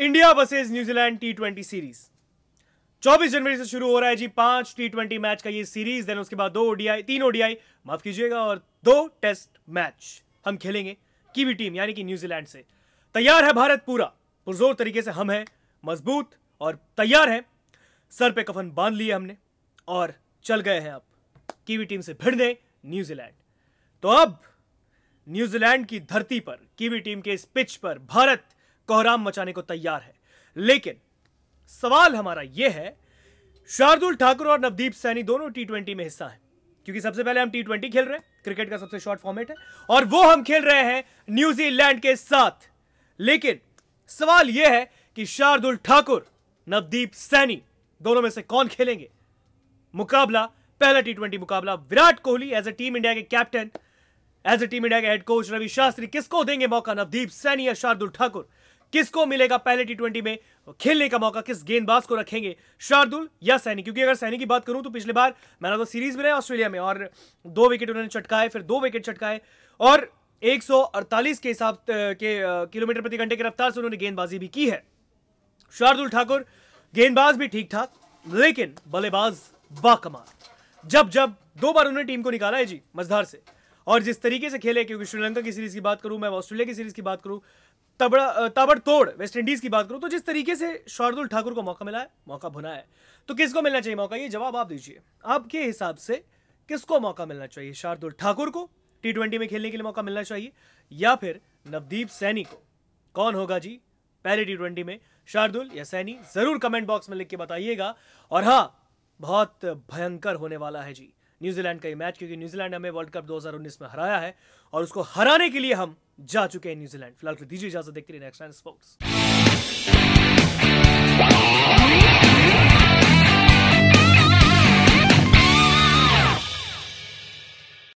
India versus New Zealand T twenty series 24 जनवरी से शुरू हो रहा है जी पांच टी ट्वेंटी मैच का ये सीरीज देन उसके बाद दो ओडीआई तीन ओडीआई माफ कीजिएगा और दो टेस्ट मैच हम खेलेंगे कीवी टीम यानी कि न्यूजीलैंड से तैयार है भारत पूरा पुरजोर तरीके से हम हैं मजबूत और तैयार हैं सर पे कफन बांध लिए हमने और चल गए हैं अब कीवी टीम से भिड़ने न्यूजीलैंड तो अब न्यूजीलैंड की धरती पर कीवी टीम के इस पिच पर भारत कोहराम मचाने को तैयार है लेकिन सवाल हमारा यह है शार्दुल ठाकुर और नवदीप सैनी दोनों टी ट्वेंटी में हिस्सा है क्योंकि सबसे पहले हम टी ट्वेंटी खेल रहे हैं क्रिकेट का सबसे शॉर्ट फॉर्मेट है और वो हम खेल रहे हैं न्यूजीलैंड के साथ लेकिन सवाल यह है कि शार्दुल ठाकुर नवदीप सैनी दोनों में से कौन खेलेंगे मुकाबला पहला टी ट्वेंटी मुकाबला Virat Kohli as a team India के captain as a team India के हेड कोच रवि शास्त्री किसको देंगे मौका नवदीप सैनी या शार्दुल ठाकुर किसको मिलेगा पहले टी ट्वेंटी में खेलने का मौका किस गेंदबाज को रखेंगे शार्दुल या सैनी क्योंकि अगर सैनी की बात करूं तो पिछले बार मैंने तो सीरीज में रहे ऑस्ट्रेलिया में और दो विकेट उन्होंने चटकाए फिर दो विकेट चटकाए और 148 के हिसाब के किलोमीटर प्रति घंटे की रफ्तार से उन्होंने गेंदबाजी भी की है शार्दुल ठाकुर गेंदबाज भी ठीक ठाक लेकिन बल्लेबाज बाकमाल जब जब दो बार उन्होंने टीम को निकाला है जी मजधार से और जिस तरीके से खेले क्योंकि श्रीलंका की सीरीज की बात करूं मैं ऑस्ट्रेलिया की सीरीज की बात करूं तबड़ा ताबड़तोड़ वेस्ट इंडीज की बात करूं तो जिस तरीके से शार्दुल ठाकुर को मौका मिला है मौका भुना है तो किसको मिलना चाहिए मौका ये जवाब आप दीजिए आपके हिसाब से किसको मौका मिलना चाहिए शार्दुल ठाकुर को टी ट्वेंटी में खेलने के लिए मौका मिलना चाहिए या फिर नवदीप सैनी को कौन होगा जी पहले टी ट्वेंटी में शार्दुल या सैनी जरूर कमेंट बॉक्स में लिख के बताइएगा और हाँ बहुत भयंकर होने वाला है जी न्यूजीलैंड का ये मैच क्योंकि न्यूजीलैंड हमें वर्ल्ड कप 2019 में हराया है और उसको हराने के लिए हम जा चुके हैं न्यूजीलैंड फिलहाल तो दीजिए इजाजत देखते रहिए नेक्स्ट टाइम स्पोर्ट्स